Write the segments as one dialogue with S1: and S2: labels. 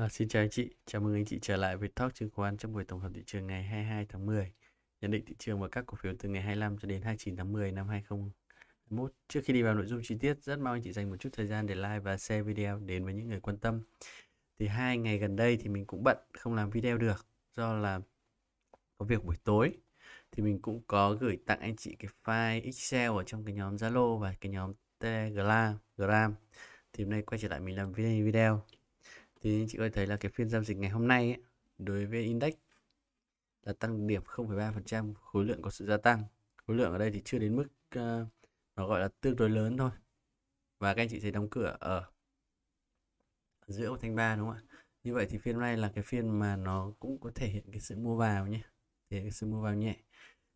S1: À, xin chào anh chị, chào mừng anh chị trở lại với Talk chứng khoán trong buổi tổng hợp thị trường ngày 22 tháng 10. Nhận định thị trường và các cổ phiếu từ ngày 25 cho đến 29 tháng 10 năm 2021. Trước khi đi vào nội dung chi tiết, rất mong anh chị dành một chút thời gian để like và share video đến với những người quan tâm. Thì hai ngày gần đây thì mình cũng bận không làm video được do là có việc buổi tối thì mình cũng có gửi tặng anh chị cái file Excel ở trong cái nhóm Zalo và cái nhóm Telegram. Thì hôm nay quay trở lại mình làm video thì anh chị có thấy là cái phiên giao dịch ngày hôm nay ấy, đối với index là tăng điểm 0,3% khối lượng có sự gia tăng khối lượng ở đây thì chưa đến mức uh, nó gọi là tương đối lớn thôi và các anh chị thấy đóng cửa ở giữa một thanh ba đúng không ạ như vậy thì phiên hôm nay là cái phiên mà nó cũng có thể hiện cái sự mua vào nhé thì cái sự mua vào nhẹ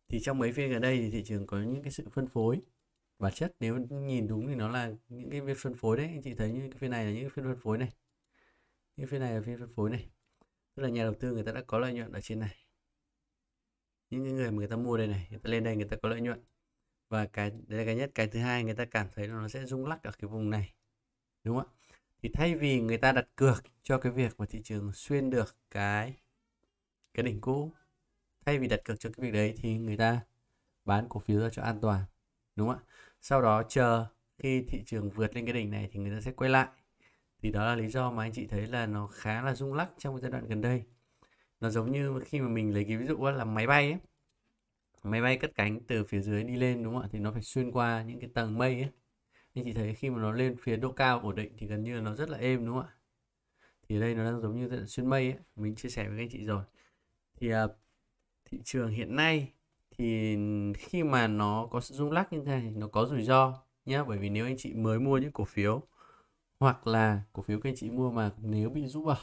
S1: thì trong mấy phiên gần đây thì thị trường có những cái sự phân phối bản chất nếu nhìn đúng thì nó là những cái phiên phân phối đấy anh chị thấy như cái phiên này là những cái phiên phân phối này như phía này là phiên phân phối này tức là nhà đầu tư người ta đã có lợi nhuận ở trên này những người mà người ta mua đây này người ta lên đây người ta có lợi nhuận và cái đây là cái nhất cái thứ hai người ta cảm thấy nó sẽ rung lắc ở cái vùng này đúng không ạ thì thay vì người ta đặt cược cho cái việc mà thị trường xuyên được cái cái đỉnh cũ thay vì đặt cược cho cái việc đấy thì người ta bán cổ phiếu ra cho an toàn đúng không ạ sau đó chờ khi thị trường vượt lên cái đỉnh này thì người ta sẽ quay lại thì đó là lý do mà anh chị thấy là nó khá là rung lắc trong giai đoạn gần đây nó giống như khi mà mình lấy cái ví dụ là máy bay ấy máy bay cất cánh từ phía dưới đi lên đúng không ạ thì nó phải xuyên qua những cái tầng mây ấy anh chị thấy khi mà nó lên phía độ cao ổn định thì gần như là nó rất là êm đúng không ạ thì ở đây nó đang giống như xuyên mây ấy mình chia sẻ với anh chị rồi thì uh, thị trường hiện nay thì khi mà nó có sự rung lắc như thế này nó có rủi ro nhé bởi vì nếu anh chị mới mua những cổ phiếu hoặc là cổ phiếu các anh chị mua mà nếu bị rũ vào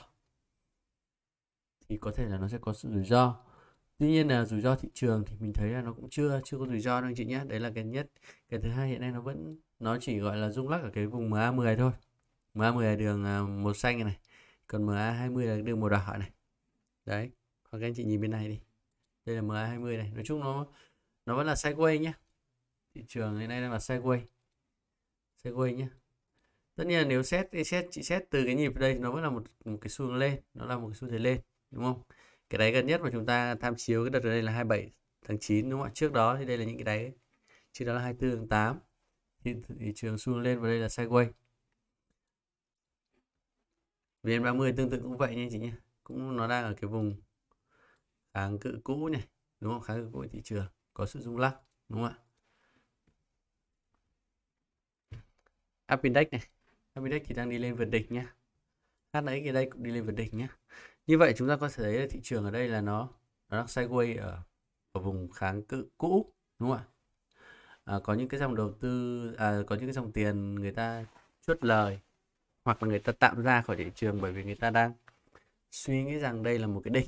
S1: thì có thể là nó sẽ có sự rủi ro tuy nhiên là rủi ro thị trường thì mình thấy là nó cũng chưa chưa có rủi ro đâu anh chị nhé đấy là cái nhất cái thứ hai hiện nay nó vẫn nó chỉ gọi là rung lắc ở cái vùng MA10 thôi MA10 là đường à, màu xanh này còn MA20 là đường màu đỏ này đấy còn các anh chị nhìn bên này đi đây là MA20 này nói chung nó nó vẫn là sideways nhé thị trường hiện nay đang là sideways sideways nhé tất nhiên là nếu xét xét chị xét từ cái nhịp đây nó vẫn là một một cái xu hướng lên nó là một cái xu thế lên đúng không cái đáy gần nhất mà chúng ta tham chiếu cái đợt ở đây là 27 tháng 9 đúng không ạ trước đó thì đây là những cái đáy trước đó là 24 tháng 8 thì thị trường xu hướng lên và đây là sideways VN30 tương tự cũng vậy nha chị nhé cũng nó đang ở cái vùng kháng cự cũ này đúng không kháng cự cũ thị trường có sự rung lắc đúng không ạ Up Index này Habidex thì đang đi lên vượt đỉnh nhé HNX ở đây cũng đi lên vượt đỉnh nhé như vậy chúng ta có thể thấy là thị trường ở đây là nó nó đang sideways ở ở vùng kháng cự cũ đúng không ạ à, có những cái dòng đầu tư à, có những cái dòng tiền người ta chốt lời hoặc là người ta tạm ra khỏi thị trường bởi vì người ta đang suy nghĩ rằng đây là một cái đỉnh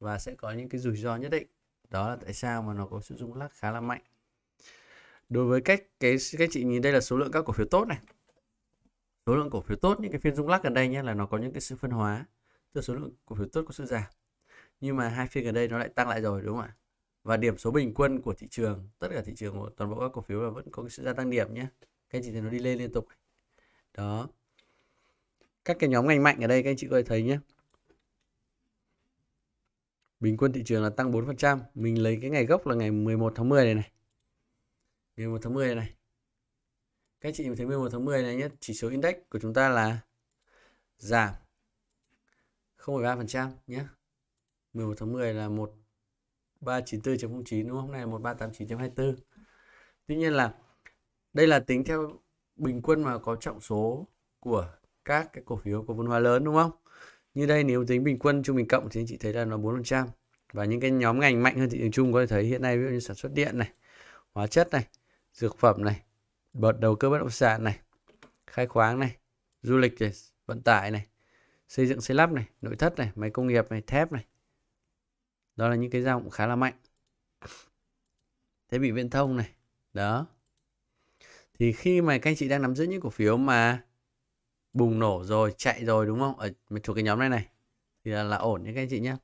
S1: và sẽ có những cái rủi ro nhất định đó là tại sao mà nó có sự rung lắc khá là mạnh đối với cách cái các chị nhìn đây là số lượng các cổ phiếu tốt này số lượng cổ phiếu tốt những cái phiên rung lắc gần đây nhé là nó có những cái sự phân hóa từ số lượng cổ phiếu tốt có sự giảm nhưng mà hai phiên gần đây nó lại tăng lại rồi đúng không ạ và điểm số bình quân của thị trường tất cả thị trường của toàn bộ các cổ phiếu là vẫn có cái sự gia tăng điểm nhé các anh chị thấy nó đi lên liên tục đó các cái nhóm ngành mạnh ở đây các anh chị có thể thấy nhé bình quân thị trường là tăng 4% mình lấy cái ngày gốc là ngày 11 tháng 10 này này 11 tháng 10 này các anh chị thấy 11 tháng 10 này nhé, chỉ số index của chúng ta là giảm 0,3% nhé. 11 tháng 10 là 1394.09 đúng không? Hôm nay là 1389.24. Tuy nhiên là đây là tính theo bình quân mà có trọng số của các cái cổ phiếu của vốn hóa lớn đúng không? Như đây nếu tính bình quân trung bình cộng thì anh chị thấy là nó 4% và những cái nhóm ngành mạnh hơn thị trường chung có thể thấy hiện nay ví dụ như sản xuất điện này, hóa chất này, dược phẩm này, bật đầu cơ bất động sản này khai khoáng này du lịch này vận tải này xây dựng xây lắp này nội thất này máy công nghiệp này thép này đó là những cái dòng khá là mạnh thế bị viễn thông này đó thì khi mà các anh chị đang nắm giữ những cổ phiếu mà bùng nổ rồi chạy rồi đúng không ở thuộc cái nhóm này này thì là, là ổn nhé các anh chị nhé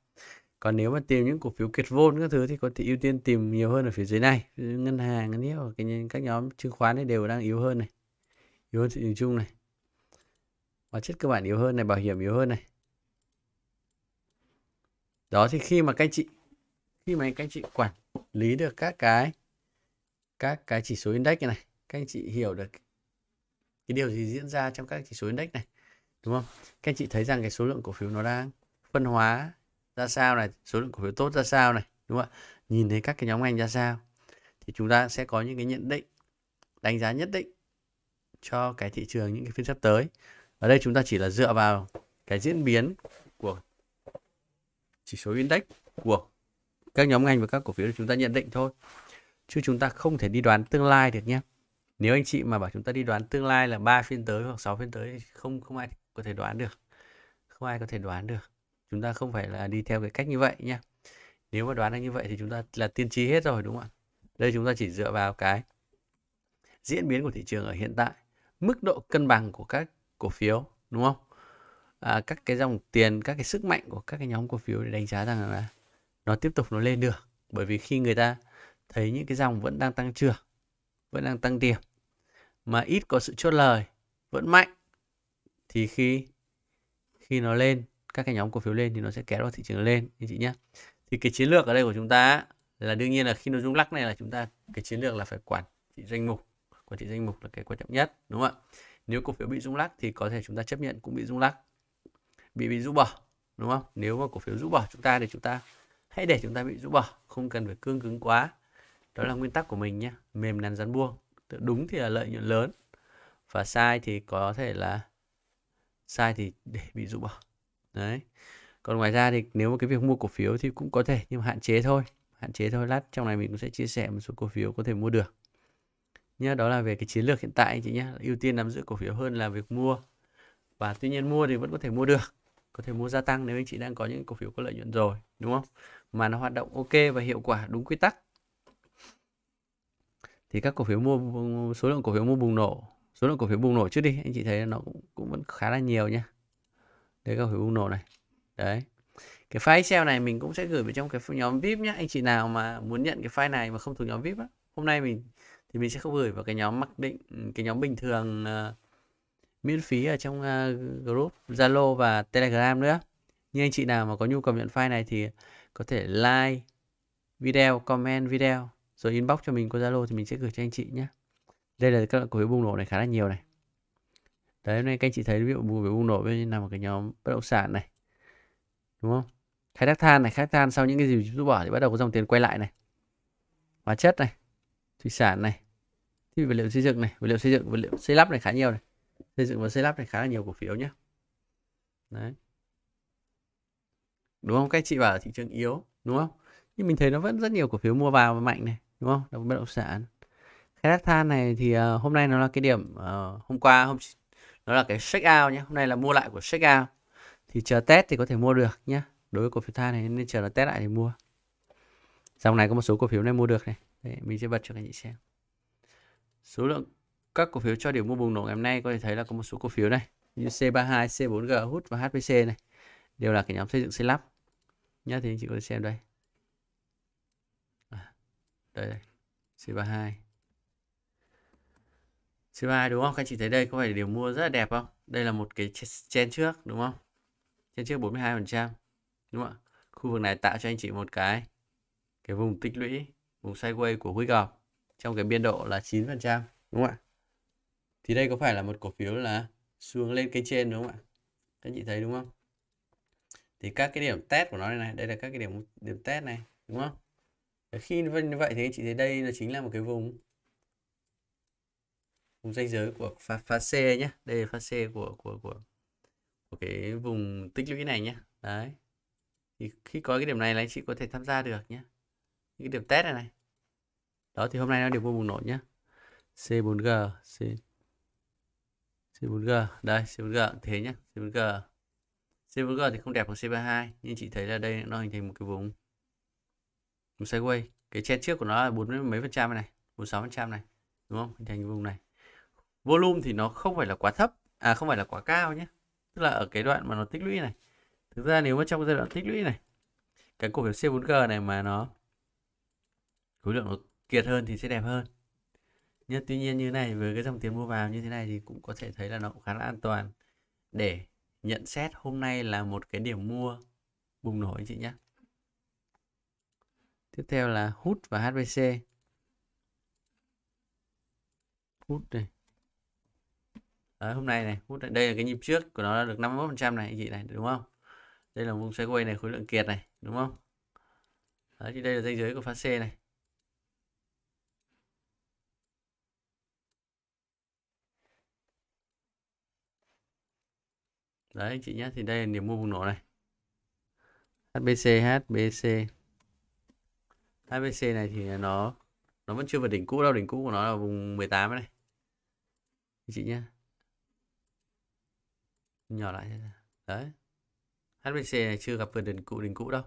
S1: còn nếu mà tìm những cổ phiếu kiệt vôn các thứ thì có thể ưu tiên tìm nhiều hơn ở phía dưới này ngân hàng ngân hiệu cái các nhóm chứng khoán này đều đang yếu hơn này yếu hơn thị trường chung này hóa chất cơ bản yếu hơn này bảo hiểm yếu hơn này đó thì khi mà các anh chị khi mà các anh chị quản lý được các cái các cái chỉ số index này, này các anh chị hiểu được cái điều gì diễn ra trong các chỉ số index này đúng không các anh chị thấy rằng cái số lượng cổ phiếu nó đang phân hóa ra sao này số lượng cổ phiếu tốt ra sao này đúng không ạ nhìn thấy các cái nhóm ngành ra sao thì chúng ta sẽ có những cái nhận định đánh giá nhất định cho cái thị trường những cái phiên sắp tới ở đây chúng ta chỉ là dựa vào cái diễn biến của chỉ số index của các nhóm ngành và các cổ phiếu chúng ta nhận định thôi chứ chúng ta không thể đi đoán tương lai được nhé nếu anh chị mà bảo chúng ta đi đoán tương lai là 3 phiên tới hoặc 6 phiên tới thì không không ai có thể đoán được không ai có thể đoán được chúng ta không phải là đi theo cái cách như vậy nhé nếu mà đoán được như vậy thì chúng ta là tiên tri hết rồi đúng không ạ đây chúng ta chỉ dựa vào cái diễn biến của thị trường ở hiện tại mức độ cân bằng của các cổ phiếu đúng không à, các cái dòng tiền các cái sức mạnh của các cái nhóm cổ phiếu để đánh giá rằng là nó tiếp tục nó lên được bởi vì khi người ta thấy những cái dòng vẫn đang tăng trưởng vẫn đang tăng điểm mà ít có sự chốt lời vẫn mạnh thì khi khi nó lên các cái nhóm cổ phiếu lên thì nó sẽ kéo vào thị trường lên anh chị nhé thì cái chiến lược ở đây của chúng ta là đương nhiên là khi nó rung lắc này là chúng ta cái chiến lược là phải quản trị danh mục quản trị danh mục là cái quan trọng nhất đúng không ạ nếu cổ phiếu bị rung lắc thì có thể chúng ta chấp nhận cũng bị rung lắc bị bị rũ bỏ đúng không nếu mà cổ phiếu rũ bỏ chúng ta thì chúng ta hãy để chúng ta bị rũ bỏ không cần phải cương cứng quá đó là nguyên tắc của mình nhé mềm nắn rắn buông đúng thì là lợi nhuận lớn và sai thì có thể là sai thì để bị rũ bỏ đấy còn ngoài ra thì nếu mà cái việc mua cổ phiếu thì cũng có thể nhưng mà hạn chế thôi hạn chế thôi lát trong này mình cũng sẽ chia sẻ một số cổ phiếu có thể mua được nhá đó là về cái chiến lược hiện tại anh chị nhé ưu tiên nắm giữ cổ phiếu hơn là việc mua và tuy nhiên mua thì vẫn có thể mua được có thể mua gia tăng nếu anh chị đang có những cổ phiếu có lợi nhuận rồi đúng không mà nó hoạt động ok và hiệu quả đúng quy tắc thì các cổ phiếu mua số lượng cổ phiếu mua bùng nổ số lượng cổ phiếu bùng nổ trước đi anh chị thấy nó cũng, cũng vẫn khá là nhiều nha đấy các hữu nổ này đấy cái file Excel này mình cũng sẽ gửi vào trong cái nhóm VIP nhé anh chị nào mà muốn nhận cái file này mà không thuộc nhóm VIP á hôm nay mình thì mình sẽ không gửi vào cái nhóm mặc định ừ, cái nhóm bình thường uh, miễn phí ở trong uh, group Zalo và Telegram nữa nhưng anh chị nào mà có nhu cầu nhận file này thì có thể like video comment video rồi inbox cho mình qua Zalo thì mình sẽ gửi cho anh chị nhé đây là các loại cổ phiếu bùng nổ này khá là nhiều này đấy hôm nay các anh chị thấy ví dụ về bùng nổ như là một cái nhóm bất động sản này đúng không khai thác than này khai thác than sau những cái gì chúng tôi bỏ thì bắt đầu có dòng tiền quay lại này hóa chất này thủy sản này thì vật liệu xây dựng này vật liệu xây dựng vật liệu xây lắp này khá nhiều này xây dựng và xây lắp này khá là nhiều cổ phiếu nhé đấy đúng không các chị bảo thị trường yếu đúng không nhưng mình thấy nó vẫn rất nhiều cổ phiếu mua vào và mạnh này đúng không đồng bất động sản khai thác than này thì uh, hôm nay nó là cái điểm uh, hôm qua hôm đó là cái check out nhé hôm nay là mua lại của check out thì chờ test thì có thể mua được nhé đối với cổ phiếu than này nên chờ nó test lại thì mua dòng này có một số cổ phiếu này mua được này Đấy, mình sẽ bật cho các chị xem số lượng các cổ phiếu cho điểm mua bùng nổ ngày hôm nay có thể thấy là có một số cổ phiếu này như C32, C4G, Hút và HPC này đều là cái nhóm xây dựng xây lắp nhá thì anh chị có thể xem đây à, đây đây C32 siêu hai đúng không các anh chị thấy đây có phải điều mua rất là đẹp không đây là một cái chen trước đúng không chen trước 42 phần trăm đúng không ạ khu vực này tạo cho anh chị một cái cái vùng tích lũy vùng sideways của quý gọc trong cái biên độ là 9 phần trăm đúng không ạ thì đây có phải là một cổ phiếu là xuống lên cây trên đúng không ạ các anh chị thấy đúng không thì các cái điểm test của nó này, này đây là các cái điểm điểm test này đúng không khi như vậy thì anh chị thấy đây là chính là một cái vùng vùng ranh giới của pha, pha C nhé đây là pha C của của của của cái vùng tích lũy này nhé đấy thì khi có cái điểm này là anh chị có thể tham gia được nhé cái điểm test này này đó thì hôm nay nó điểm vô bùng nổ nhé C4G C C4G đây C4G thế nhá C4G C4G thì không đẹp bằng C32 nhưng chị thấy là đây nó hình thành một cái vùng một sideways cái chen trước của nó là bốn mấy phần trăm này bốn sáu phần trăm này đúng không hình thành cái vùng này volume thì nó không phải là quá thấp à không phải là quá cao nhé tức là ở cái đoạn mà nó tích lũy này thực ra nếu mà trong giai đoạn tích lũy này cái cổ phiếu C4G này mà nó khối lượng nó kiệt hơn thì sẽ đẹp hơn nhưng tuy nhiên như này với cái dòng tiền mua vào như thế này thì cũng có thể thấy là nó cũng khá là an toàn để nhận xét hôm nay là một cái điểm mua bùng nổ anh chị nhé tiếp theo là hút và HVC hút này Đấy, hôm nay này đây là cái nhịp trước của nó là được 51% này anh chị này đúng không đây là vùng sideways này khối lượng kiệt này đúng không Đấy, thì đây là danh giới của pha C này đấy anh chị nhé thì đây là điểm mua bùng nổ này HBC HBC HBC này thì nó nó vẫn chưa vượt đỉnh cũ đâu đỉnh cũ của nó là vùng 18 này anh chị nhé nhỏ lại đấy HBC này chưa gặp vườn đỉnh cũ đỉnh cũ đâu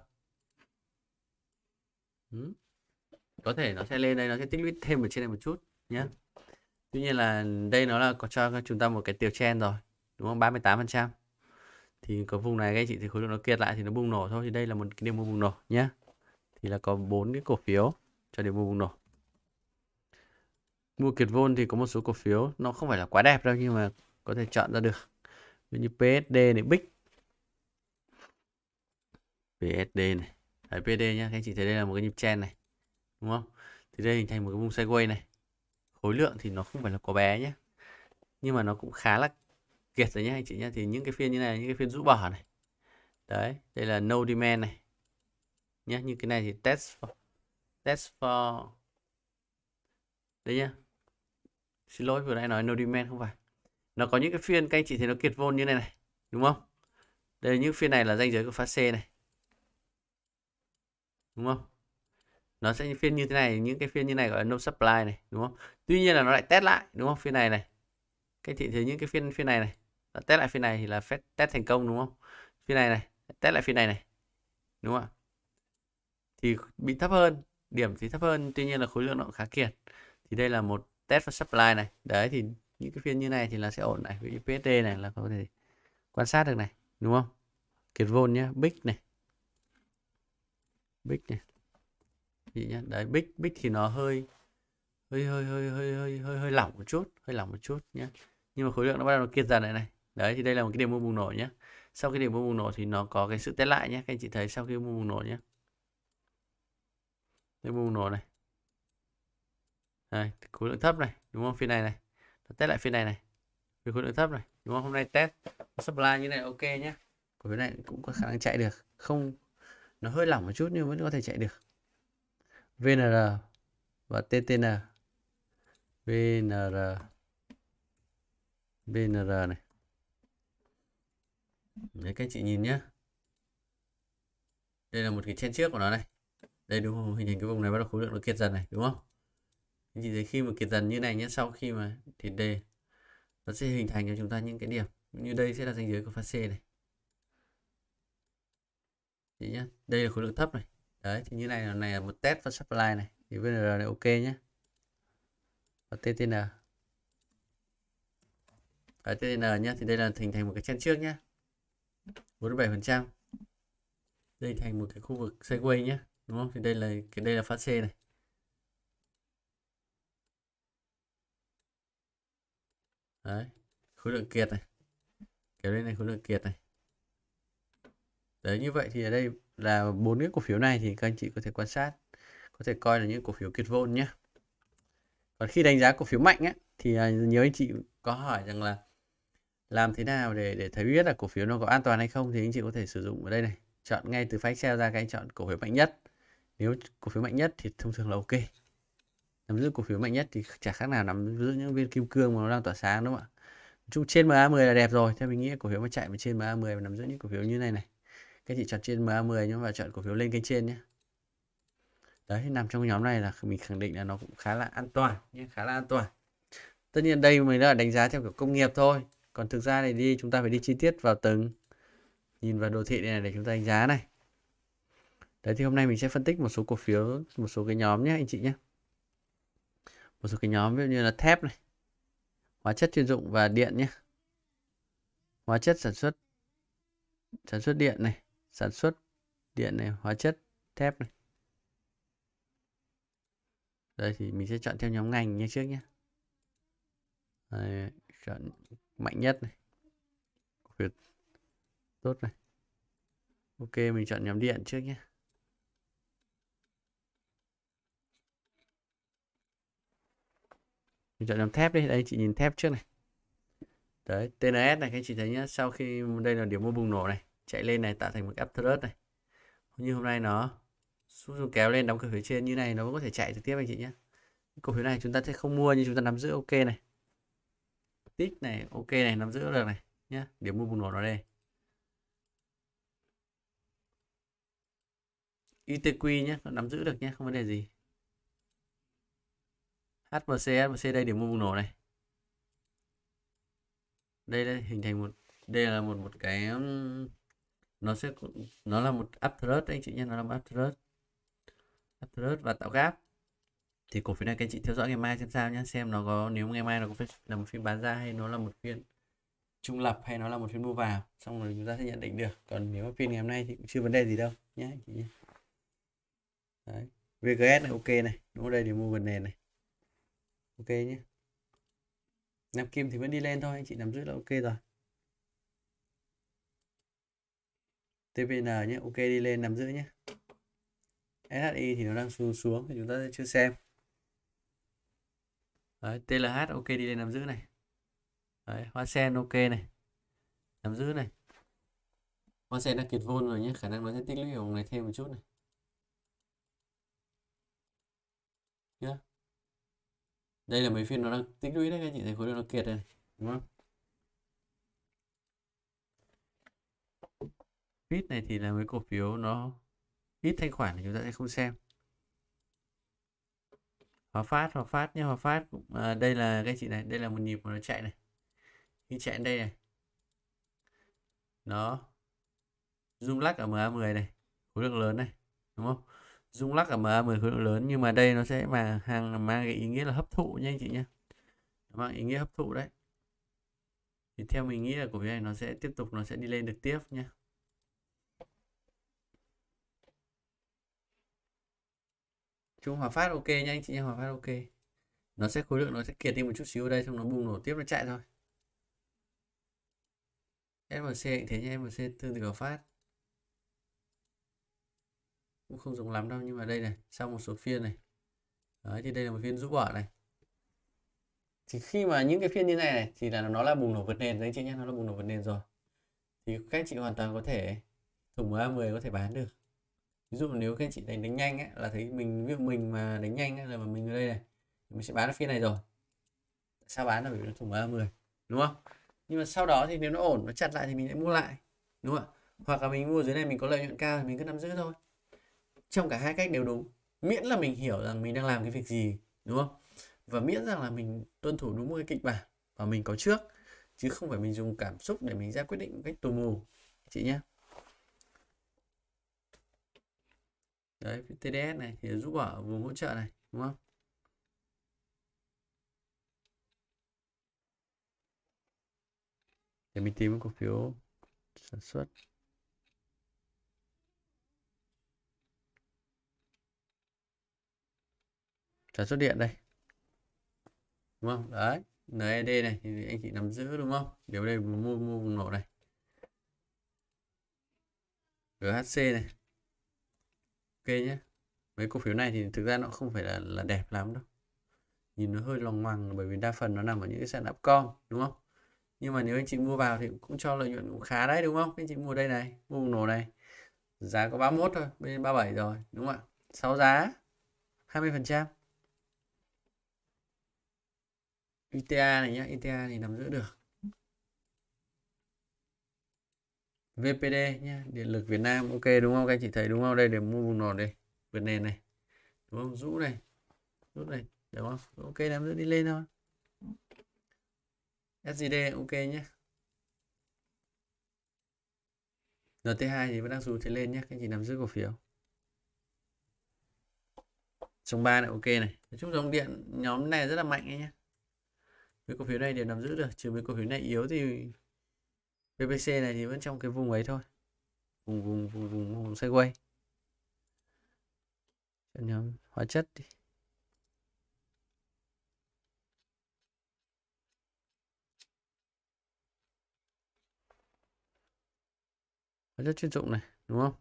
S1: ừ. có thể nó sẽ lên đây nó sẽ tích lũy thêm ở trên này một chút nhé ừ. tuy nhiên là đây nó là có cho chúng ta một cái tiêu chen rồi đúng không 38 phần trăm thì có vùng này các anh chị thì khối lượng nó kiệt lại thì nó bùng nổ thôi thì đây là một cái điểm mua bùng nổ nhé thì là có bốn cái cổ phiếu cho điểm mua bùng nổ mua kiệt vôn thì có một số cổ phiếu nó không phải là quá đẹp đâu nhưng mà có thể chọn ra được ví như PSD này Big PSD này Đấy, PD nhá các anh chị thấy đây là một cái nhịp chen này đúng không thì đây hình thành một cái vùng sideways này khối lượng thì nó không phải là có bé nhé nhưng mà nó cũng khá là kiệt rồi nhé anh chị nhé thì những cái phiên như này những cái phiên rũ bỏ này đấy đây là no demand này nhé như cái này thì test for, test for đấy nhá xin lỗi vừa nãy nói no demand không phải nó có những cái phiên các anh chị thấy nó kiệt vôn như này này đúng không đây những phiên này là ranh giới của pha C này đúng không nó sẽ như phiên như thế này những cái phiên như này gọi là no supply này đúng không tuy nhiên là nó lại test lại đúng không phiên này này các anh chị thấy những cái phiên phiên này này nó test lại phiên này thì là phép test thành công đúng không phiên này này test lại phiên này này đúng không ạ thì bị thấp hơn điểm thì thấp hơn tuy nhiên là khối lượng nó cũng khá kiệt thì đây là một test và supply này đấy thì những cái phiên như này thì là sẽ ổn này ví dụ PSD này là có thể quan sát được này đúng không kiệt vôn nhá big này big này gì nhá đấy big big thì nó hơi hơi hơi hơi hơi hơi hơi hơi lỏng một chút hơi lỏng một chút nhé nhưng mà khối lượng nó bắt đầu kiệt dần này này đấy thì đây là một cái điểm mua bùng nổ nhé sau cái điểm mua bùng nổ thì nó có cái sự test lại nhé các anh chị thấy sau khi mua bùng nổ nhé đây bùng nổ này đây, khối lượng thấp này đúng không phiên này này test lại phiên này này vì khối lượng thấp này đúng không hôm nay test supply như này ok nhé của cái này cũng có khả năng chạy được không nó hơi lỏng một chút nhưng vẫn có thể chạy được VNR và TTN VNR VNR này đấy các chị nhìn nhé đây là một cái chen trước của nó này đây đúng không hình thành cái vùng này bắt đầu khối lượng nó kiệt dần này đúng không anh chị khi mà kiệt dần như này nhé sau khi mà thì D nó sẽ hình thành cho chúng ta những cái điểm như đây sẽ là ranh giới của phát C này chị nhé đây là khối lượng thấp này đấy thì như này là này là một test và supply này thì VNR này ok nhé và TTN ở TTN nhé thì đây là hình thành một cái chân trước nhé 47 phần trăm đây thành một cái khu vực segway nhé đúng không thì đây là cái đây là phát C này đấy khối lượng kiệt này kéo lên này khối lượng kiệt này đấy như vậy thì ở đây là bốn cái cổ phiếu này thì các anh chị có thể quan sát có thể coi là những cổ phiếu kiệt vôn nhé còn khi đánh giá cổ phiếu mạnh ấy, thì à, nhiều anh chị có hỏi rằng là làm thế nào để để thấy biết là cổ phiếu nó có an toàn hay không thì anh chị có thể sử dụng ở đây này chọn ngay từ phái Excel ra cái anh chọn cổ phiếu mạnh nhất nếu cổ phiếu mạnh nhất thì thông thường là ok nắm giữ cổ phiếu mạnh nhất thì chả khác nào nắm giữ những viên kim cương mà nó đang tỏa sáng đúng không ạ chung trên MA10 là đẹp rồi theo mình nghĩ cổ phiếu mà chạy về trên MA10 và nắm giữ những cổ phiếu như này này các chị chọn trên MA10 nhưng mà chọn cổ phiếu lên cái trên nhé đấy nằm trong nhóm này là mình khẳng định là nó cũng khá là an toàn nhé khá là an toàn tất nhiên đây mình đã đánh giá theo kiểu công nghiệp thôi còn thực ra này đi chúng ta phải đi chi tiết vào từng nhìn vào đồ thị này để chúng ta đánh giá này đấy thì hôm nay mình sẽ phân tích một số cổ phiếu một số cái nhóm nhé anh chị nhé một số cái nhóm ví dụ như là thép này hóa chất chuyên dụng và điện nhé hóa chất sản xuất sản xuất điện này sản xuất điện này hóa chất thép này đây thì mình sẽ chọn theo nhóm ngành như trước nhé đây, chọn mạnh nhất này tốt này ok mình chọn nhóm điện trước nhé mình chọn nhóm thép đi đây chị nhìn thép trước này đấy TNS này các chị thấy nhá sau khi đây là điểm mua bùng nổ này chạy lên này tạo thành một áp thrust này như hôm nay nó xuống kéo lên đóng cửa phía trên như này nó có thể chạy trực tiếp anh chị nhé cổ phiếu này chúng ta sẽ không mua nhưng chúng ta nắm giữ ok này tích này ok này nắm giữ được này nhé điểm mua bùng nổ nó đây ITQ nhé, nó nắm giữ được nhé, không vấn đề gì. HMC HMC đây điểm mua bùng nổ này đây đây hình thành một đây là một một cái nó sẽ nó là một up thrust anh chị nhé nó là một up thrust up thrust và tạo gap thì cổ phiếu này các anh chị theo dõi ngày mai xem sao nhé xem nó có nếu ngày mai nó có phải là một phiên bán ra hay nó là một phiên trung lập hay nó là một phiên mua vào xong rồi chúng ta sẽ nhận định được còn nếu mà phiên ngày hôm nay thì cũng chưa vấn đề gì đâu nhé chị nhé Đấy. VGS này ok này đúng đây để mua vần nền này ok nhé nam kim thì vẫn đi lên thôi anh chị nắm giữ là ok rồi tvn nhé ok đi lên nắm giữ nhé SHI thì nó đang xu xuống thì chúng ta chưa xem Đấy, TLH ok đi lên nắm giữ này Đấy, hoa sen ok này nắm giữ này hoa sen đã kiệt vôn rồi nhé khả năng nó sẽ tích lũy ở vùng này thêm một chút này Nhé. yeah đây là mấy phiên nó đang tích lũy đấy các anh chị thấy khối lượng nó kiệt này đúng không fit này thì là mấy cổ phiếu nó ít thanh khoản thì chúng ta sẽ không xem Hòa Phát, Hòa Phát nhé, Hòa Phát cũng à, đây là cái chị này, đây là một nhịp mà nó chạy này. Khi chạy đây này. Nó rung lắc ở MA10 này, khối lượng lớn này, đúng không? rung lắc ở MA10 khối lượng lớn nhưng mà đây nó sẽ mà hàng mang cái ý nghĩa là hấp thụ nha anh chị nhé mang ý nghĩa hấp thụ đấy thì theo mình nghĩ là cổ phiếu này nó sẽ tiếp tục nó sẽ đi lên được tiếp nhé chung hòa phát ok nha anh chị nha hòa phát ok nó sẽ khối lượng nó sẽ kiệt đi một chút xíu đây xong nó bùng nổ tiếp nó chạy thôi MMC thế nha MMC tương tự hòa phát cũng không rộng lắm đâu nhưng mà đây này sau một số phiên này đấy thì đây là một phiên rũ bỏ này thì khi mà những cái phiên như này này thì là nó là bùng nổ vượt nền đấy chị nhé nó là bùng nổ vượt nền rồi thì các chị hoàn toàn có thể thủng A10 có thể bán được ví dụ nếu các chị đánh đánh nhanh ấy, là thấy mình việc mình mà đánh nhanh ấy, là mà mình ở đây này mình sẽ bán được phiên này rồi sao bán là vì nó thủng A10 đúng không nhưng mà sau đó thì nếu nó ổn nó chặt lại thì mình lại mua lại đúng không ạ hoặc là mình mua dưới này mình có lợi nhuận cao thì mình cứ nắm giữ thôi trong cả hai cách đều đúng miễn là mình hiểu rằng mình đang làm cái việc gì đúng không và miễn rằng là mình tuân thủ đúng một cái kịch bản và mình có trước chứ không phải mình dùng cảm xúc để mình ra quyết định một cách tù mù chị nhé đấy TDS này thì giúp ở vùng hỗ trợ này đúng không để mình tìm một cổ phiếu sản xuất sản xuất điện đây đúng không đấy NED này thì anh chị nắm giữ đúng không điều đây mua mua vùng nổ này GHC này ok nhé mấy cổ phiếu này thì thực ra nó không phải là là đẹp lắm đâu nhìn nó hơi loằng ngoằng bởi vì đa phần nó nằm ở những cái sàn upcom đúng không nhưng mà nếu anh chị mua vào thì cũng cho lợi nhuận cũng khá đấy đúng không anh chị mua đây này mua vùng nổ này giá có 31 thôi bên 37 rồi đúng không ạ 6 giá 20 phần trăm ITA này nhá ITA thì nằm giữa được VPD nhá điện lực Việt Nam ok đúng không các anh chị thấy đúng không đây để mua vùng nord đây vượt nền này đúng không rũ này rút này đúng không ok nằm giữa đi lên thôi SGD ok nhé NT2 thì vẫn đang dù thế lên nhé các anh chị nằm giữ cổ phiếu trong ba này ok này nói chung dòng điện nhóm này rất là mạnh ấy nhé mấy cổ phiếu này đều nắm giữ được trừ mấy cổ phiếu này yếu thì VPC này thì vẫn trong cái vùng ấy thôi vùng vùng vùng vùng, vùng quay nhóm hóa chất đi hóa chất chuyên dụng này đúng không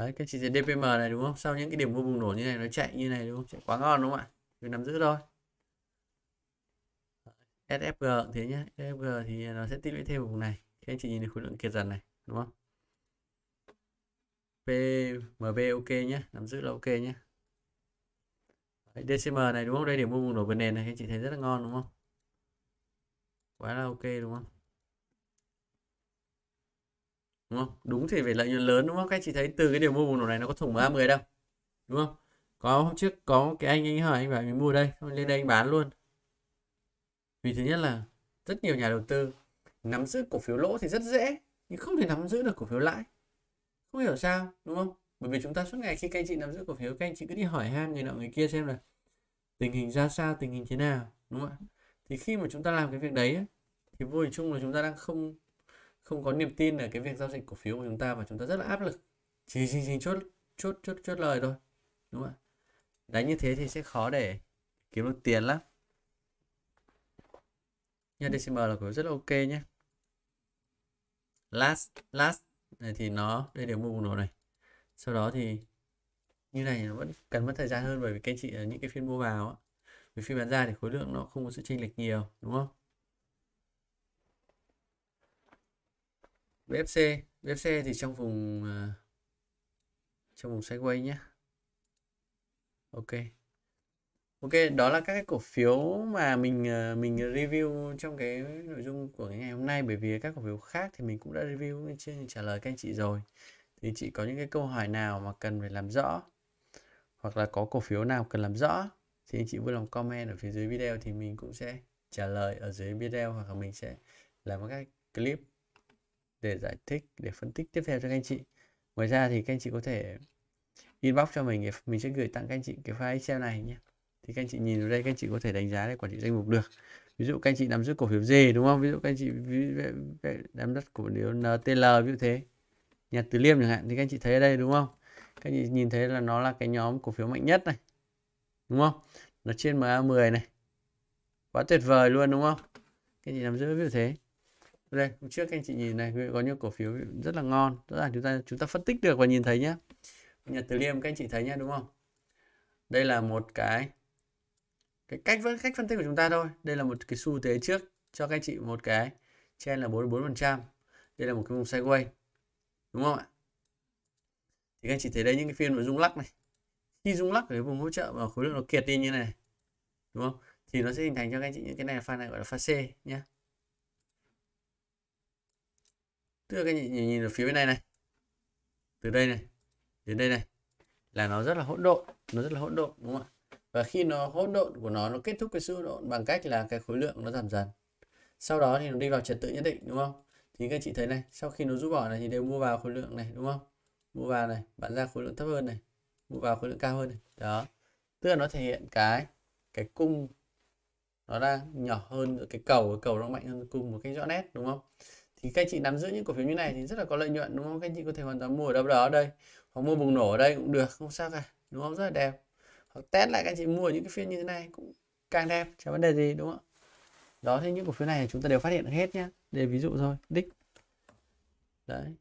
S1: đấy cái chỉ DPM này đúng không sau những cái điểm mua bùng nổ như này nó chạy như này đúng không chạy quá ngon đúng không ạ mình nắm giữ thôi SFG cũng thế nhé SFG thì nó sẽ tích lũy thêm vùng này các anh chị nhìn thấy khối lượng kiệt dần này đúng không PMB ok nhé nắm giữ là ok nhé DCM này đúng không đây điểm mua bùng nổ vượt nền này các anh chị thấy rất là ngon đúng không quá là ok đúng không đúng không đúng thì về lợi nhuận lớn đúng không các chị thấy từ cái điều mua bùng nổ này nó có thủng 30 đâu đúng không có hôm trước có cái anh anh hỏi anh bảo mình mua đây xong lên đây anh bán luôn vì thứ nhất là rất nhiều nhà đầu tư nắm giữ cổ phiếu lỗ thì rất dễ nhưng không thể nắm giữ được cổ phiếu lãi không hiểu sao đúng không bởi vì chúng ta suốt ngày khi các anh chị nắm giữ cổ phiếu các anh chị cứ đi hỏi han người nọ người kia xem là tình hình ra sao tình hình thế nào đúng không ạ thì khi mà chúng ta làm cái việc đấy thì vô hình chung là chúng ta đang không không có niềm tin ở cái việc giao dịch cổ phiếu của chúng ta và chúng ta rất là áp lực chỉ chỉ chỉ chốt chốt chốt chốt lời thôi đúng không ạ đánh như thế thì sẽ khó để kiếm được tiền lắm nhưng DCM là cổ rất là ok nhé last last này thì nó đây đều mua bùng nổ này sau đó thì như này nó vẫn cần mất thời gian hơn bởi vì các anh chị ở à, những cái phiên mua vào á vì phiên bán ra thì khối lượng nó không có sự chênh lệch nhiều đúng không BFC, BFC thì trong vùng ờ, trong vùng sideways nhé Ok Ok đó là các cái cổ phiếu mà mình ờ, mình review trong cái nội dung của ngày hôm nay bởi vì các cổ phiếu khác thì mình cũng đã review chưa trả lời các anh chị rồi thì chị có những cái câu hỏi nào mà cần phải làm rõ hoặc là có cổ phiếu nào cần làm rõ thì anh chị vui lòng comment ở phía dưới video thì mình cũng sẽ trả lời ở dưới video hoặc là mình sẽ làm các clip để giải thích để phân tích tiếp theo cho các anh chị ngoài ra thì các anh chị có thể inbox cho mình mình sẽ gửi tặng các anh chị cái file excel này nhé thì các anh chị nhìn vào đây các anh chị có thể đánh giá để quản trị danh mục được ví dụ các anh chị nắm giữ cổ phiếu gì đúng không ví dụ các anh chị nắm đất cổ phiếu NTL ví dụ thế nhà từ Liêm chẳng hạn thì các anh chị thấy ở đây đúng không các anh chị nhìn thấy là nó là cái nhóm cổ phiếu mạnh nhất này đúng không nó trên MA10 này quá tuyệt vời luôn đúng không các anh chị nắm giữ ví dụ thế đây trước anh chị nhìn này có nhiều cổ phiếu rất là ngon rõ ràng chúng ta chúng ta phân tích được và nhìn thấy nhé nhật từ liêm các anh chị thấy nhá đúng không đây là một cái cái cách vẫn cách phân tích của chúng ta thôi đây là một cái xu thế trước cho các anh chị một cái trên là 44 phần trăm đây là một cái vùng sideways đúng không ạ thì các anh chị thấy đây những cái phiên mà rung lắc này khi rung lắc ở cái vùng hỗ trợ và khối lượng nó kiệt đi như này đúng không thì nó sẽ hình thành cho các anh chị những cái này pha này gọi là pha C nhé tức là cái nhìn, nhìn, ở phía bên này này từ đây này đến đây này là nó rất là hỗn độn nó rất là hỗn độn đúng không ạ và khi nó hỗn độn của nó nó kết thúc cái sự hỗn độn bằng cách là cái khối lượng nó giảm dần sau đó thì nó đi vào trật tự nhất định đúng không thì các chị thấy này sau khi nó rút bỏ này thì đều mua vào khối lượng này đúng không mua vào này bạn ra khối lượng thấp hơn này mua vào khối lượng cao hơn này đó tức là nó thể hiện cái cái cung nó đang nhỏ hơn cái cầu cái cầu nó mạnh hơn cung một cách rõ nét đúng không thì các anh chị nắm giữ những cổ phiếu như này thì rất là có lợi nhuận đúng không các anh chị có thể hoàn toàn mua ở đâu đó ở đây hoặc mua bùng nổ ở đây cũng được không sao cả đúng không rất là đẹp hoặc test lại các anh chị mua những cái phiên như thế này cũng càng đẹp chẳng vấn đề gì đúng không đó thì những cổ phiếu này chúng ta đều phát hiện hết nhá để ví dụ thôi đích đấy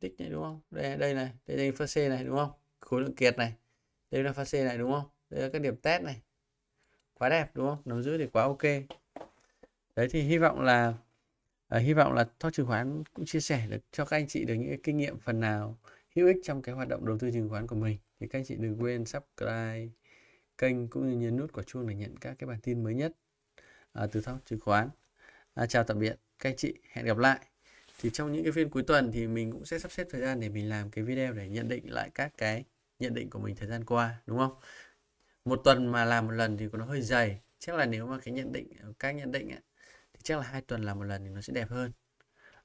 S1: tích này đúng không đây đây này đây là phát C này đúng không khối lượng kiệt này đây là phát C này đúng không đây là các điểm test này quá đẹp đúng không nắm giữ thì quá ok đấy thì hy vọng là à, hy vọng là talk chứng khoán cũng chia sẻ được cho các anh chị được những kinh nghiệm phần nào hữu ích trong cái hoạt động đầu tư chứng khoán của mình thì các anh chị đừng quên subscribe kênh cũng như nhấn nút quả chuông để nhận các cái bản tin mới nhất à, từ talk chứng khoán à, chào tạm biệt các anh chị hẹn gặp lại thì trong những cái phiên cuối tuần thì mình cũng sẽ sắp xếp thời gian để mình làm cái video để nhận định lại các cái nhận định của mình thời gian qua đúng không một tuần mà làm một lần thì nó hơi dày chắc là nếu mà cái nhận định các nhận định ấy, chắc là hai tuần làm một lần thì nó sẽ đẹp hơn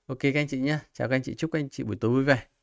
S1: ok các anh chị nhé chào các anh chị chúc các anh chị buổi tối vui vẻ